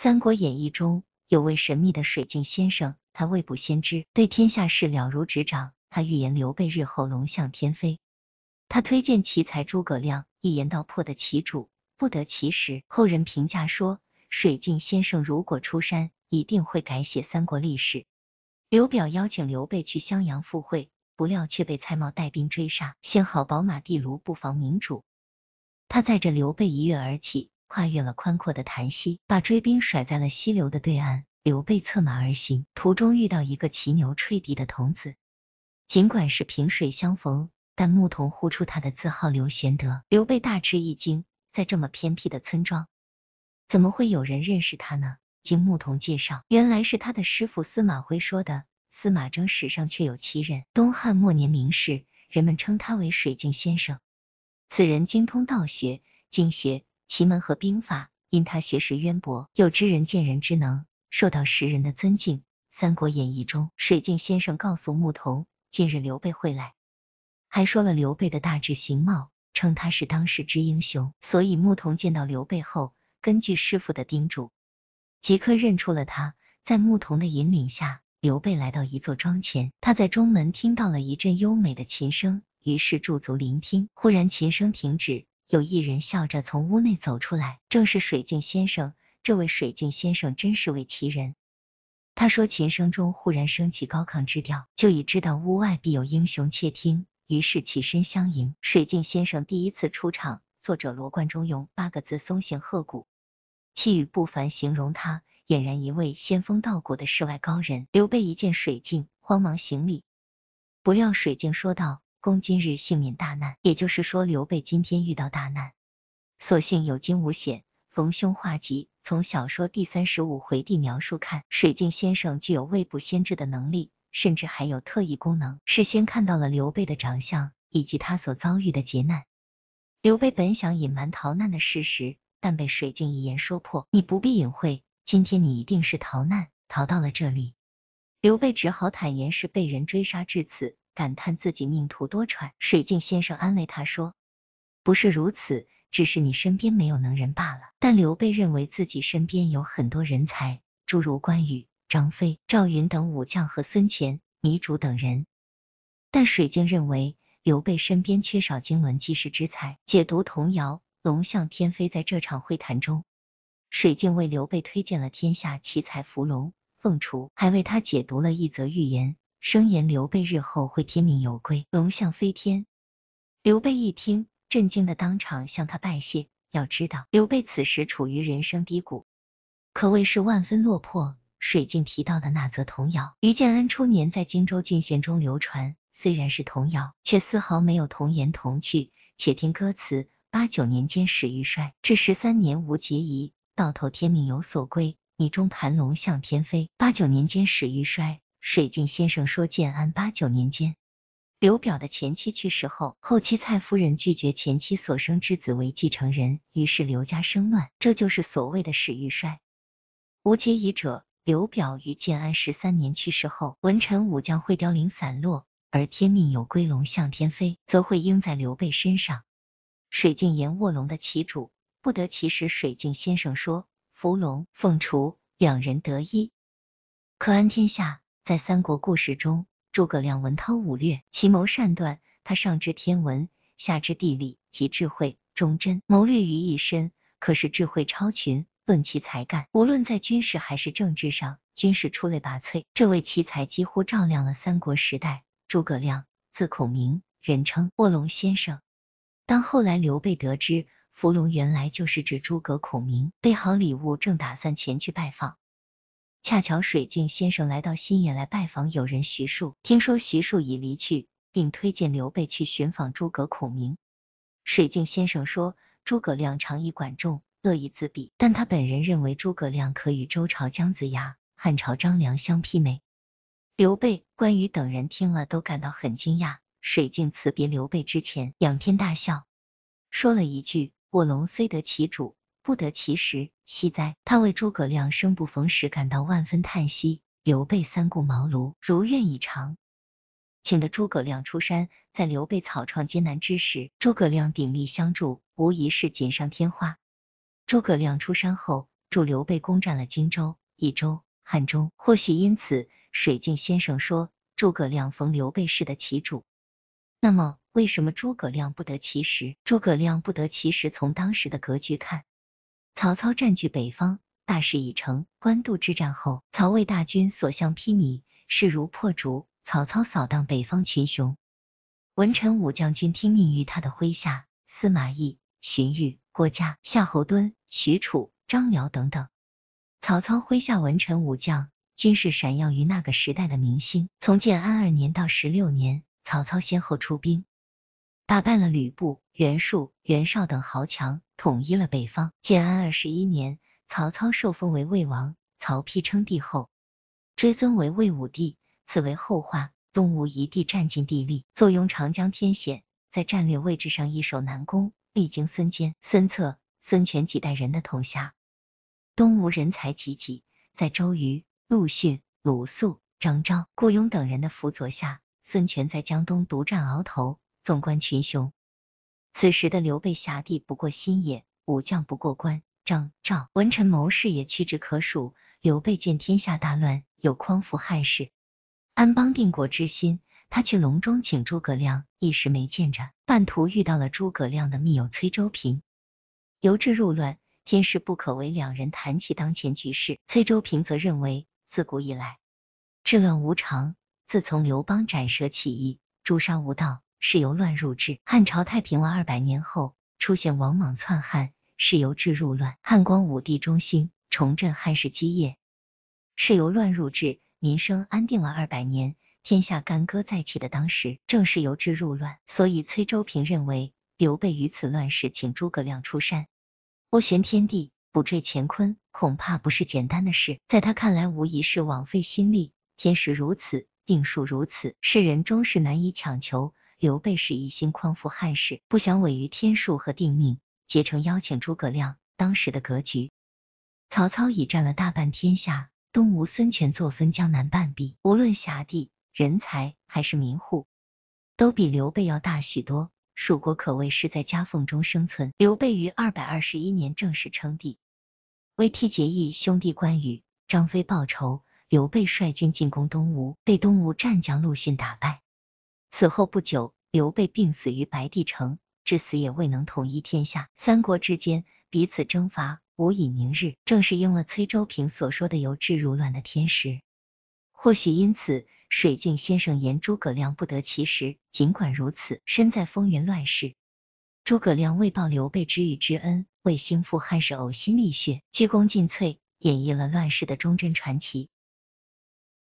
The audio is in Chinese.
《三国演义》中有位神秘的水镜先生，他未卜先知，对天下事了如指掌。他预言刘备日后龙象天飞，他推荐奇才诸葛亮，一言道破的奇主不得其时。后人评价说，水镜先生如果出山，一定会改写三国历史。刘表邀请刘备去襄阳赴会，不料却被蔡瑁带兵追杀，幸好宝马地卢不防明主，他载着刘备一跃而起。跨越了宽阔的潭溪，把追兵甩在了溪流的对岸。刘备策马而行，途中遇到一个骑牛吹笛的童子。尽管是萍水相逢，但牧童呼出他的字号刘玄德。刘备大吃一惊，在这么偏僻的村庄，怎么会有人认识他呢？经牧童介绍，原来是他的师傅司马徽说的。司马征史上确有其人，东汉末年名士，人们称他为水镜先生。此人精通道学、经学。奇门和兵法，因他学识渊博，又知人见人之能，受到时人的尊敬。《三国演义》中，水镜先生告诉牧童，今日刘备会来，还说了刘备的大致形貌，称他是当世之英雄。所以牧童见到刘备后，根据师傅的叮嘱，即刻认出了他。在牧童的引领下，刘备来到一座庄前，他在中门听到了一阵优美的琴声，于是驻足聆听。忽然，琴声停止。有一人笑着从屋内走出来，正是水镜先生。这位水镜先生真是位奇人。他说琴声中忽然升起高亢之调，就已知道屋外必有英雄窃听，于是起身相迎。水镜先生第一次出场，作者罗贯中用八个字松形鹤骨，气宇不凡形容他，俨然一位仙风道骨的世外高人。刘备一见水镜，慌忙行礼，不料水镜说道。公今日幸免大难，也就是说刘备今天遇到大难，所幸有惊无险，逢凶化吉。从小说第三十五回地描述看，水镜先生具有未卜先知的能力，甚至还有特异功能，事先看到了刘备的长相以及他所遭遇的劫难。刘备本想隐瞒逃难的事实，但被水镜一言说破：“你不必隐晦，今天你一定是逃难，逃到了这里。”刘备只好坦言是被人追杀至此。感叹自己命途多舛，水镜先生安慰他说：“不是如此，只是你身边没有能人罢了。”但刘备认为自己身边有很多人才，诸如关羽、张飞、赵云等武将和孙乾、糜竺等人。但水镜认为刘备身边缺少经纶济世之才。解读童谣《龙向天飞》在这场会谈中，水镜为刘备推荐了天下奇才伏龙、凤雏，还为他解读了一则寓言。声言刘备日后会天命有归，龙象飞天。刘备一听，震惊的当场向他拜谢。要知道，刘备此时处于人生低谷，可谓是万分落魄。水镜提到的那则童谣，于建安初年在荆州郡县中流传。虽然是童谣，却丝毫没有童言童趣。且听歌词：八九年间始于衰，至十三年无结宜，到头天命有所归，你中盘龙向天飞。八九年间始于衰。水镜先生说，建安八九年间，刘表的前妻去世后，后妻蔡夫人拒绝前妻所生之子为继承人，于是刘家生乱，这就是所谓的史玉衰。无结疑者，刘表于建安十三年去世后，文臣武将会凋零散落，而天命有归龙向天飞，则会应在刘备身上。水镜言卧龙的其主不得其时，水镜先生说，伏龙凤雏两人得一，可安天下。在三国故事中，诸葛亮文韬武略，奇谋善断，他上知天文，下知地理，集智慧、忠贞、谋略于一身。可是智慧超群，论其才干，无论在军事还是政治上，均是出类拔萃。这位奇才几乎照亮了三国时代。诸葛亮，字孔明，人称卧龙先生。当后来刘备得知伏龙原来就是指诸葛孔明，备好礼物，正打算前去拜访。恰巧水镜先生来到新野来拜访友人徐庶，听说徐庶已离去，并推荐刘备去寻访诸葛孔明。水镜先生说，诸葛亮长以管仲，乐以自比，但他本人认为诸葛亮可与周朝姜子牙、汉朝张良相媲美。刘备、关羽等人听了都感到很惊讶。水镜辞别刘备之前，仰天大笑，说了一句：“卧龙虽得其主。”不得其时，惜哉！他为诸葛亮生不逢时感到万分叹息。刘备三顾茅庐，如愿以偿，请得诸葛亮出山，在刘备草创艰难之时，诸葛亮鼎力相助，无疑是锦上添花。诸葛亮出山后，助刘备攻占了荆州、益州、汉中。或许因此，水镜先生说诸葛亮逢刘备是的其主。那么，为什么诸葛亮不得其时？诸葛亮不得其时，从当时的格局看。曹操占据北方，大势已成。官渡之战后，曹魏大军所向披靡，势如破竹。曹操扫荡北方群雄，文臣武将军听命于他的麾下，司马懿、荀彧、郭嘉、夏侯惇、许褚、张辽等等。曹操麾下文臣武将，均是闪耀于那个时代的明星。从建安二年到十六年，曹操先后出兵，打败了吕布、袁术、袁绍等豪强。统一了北方。建安二十一年，曹操受封为魏王。曹丕称帝后，追尊为魏武帝。此为后话。东吴一地占尽地利，坐拥长江天险，在战略位置上易守难攻。历经孙坚、孙策、孙权几代人的统辖，东吴人才济济，在周瑜、陆逊、鲁肃、张昭、顾雍等人的辅佐下，孙权在江东独占鳌头。纵观群雄。此时的刘备辖地不过新野，武将不过关张赵，文臣谋士也屈指可数。刘备见天下大乱，有匡扶汉室、安邦定国之心，他去隆中请诸葛亮，一时没见着，半途遇到了诸葛亮的密友崔州平。由至入乱，天时不可为，两人谈起当前局势，崔州平则认为自古以来，治乱无常，自从刘邦斩蛇起义，诛杀无道。是由乱入治，汉朝太平了二百年后，出现王莽篡汉，是由治入乱；汉光武帝中兴，重振汉室基业，是由乱入治，民生安定了二百年。天下干戈再起的当时，正是由治入乱，所以崔周平认为刘备于此乱世，请诸葛亮出山，斡旋天地，补缀乾坤，恐怕不是简单的事。在他看来，无疑是枉费心力。天时如此，定数如此，世人终是难以强求。刘备是一心匡扶汉室，不想违于天数和定命，竭诚邀请诸葛亮。当时的格局，曹操已占了大半天下，东吴孙权坐分江南半壁，无论辖地、人才还是民户，都比刘备要大许多。蜀国可谓是在夹缝中生存。刘备于二百二十一年正式称帝，为替结义兄弟关羽、张飞报仇，刘备率军进攻东吴，被东吴战将陆逊打败。此后不久，刘备病死于白帝城，至死也未能统一天下。三国之间彼此征伐，无以宁日，正是应了崔州平所说的“由治入乱”的天时。或许因此，水镜先生言诸葛亮不得其时。尽管如此，身在风云乱世，诸葛亮为报刘备知遇之恩，为兴复汉室呕心沥血，鞠躬尽瘁，演绎了乱世的忠贞传奇。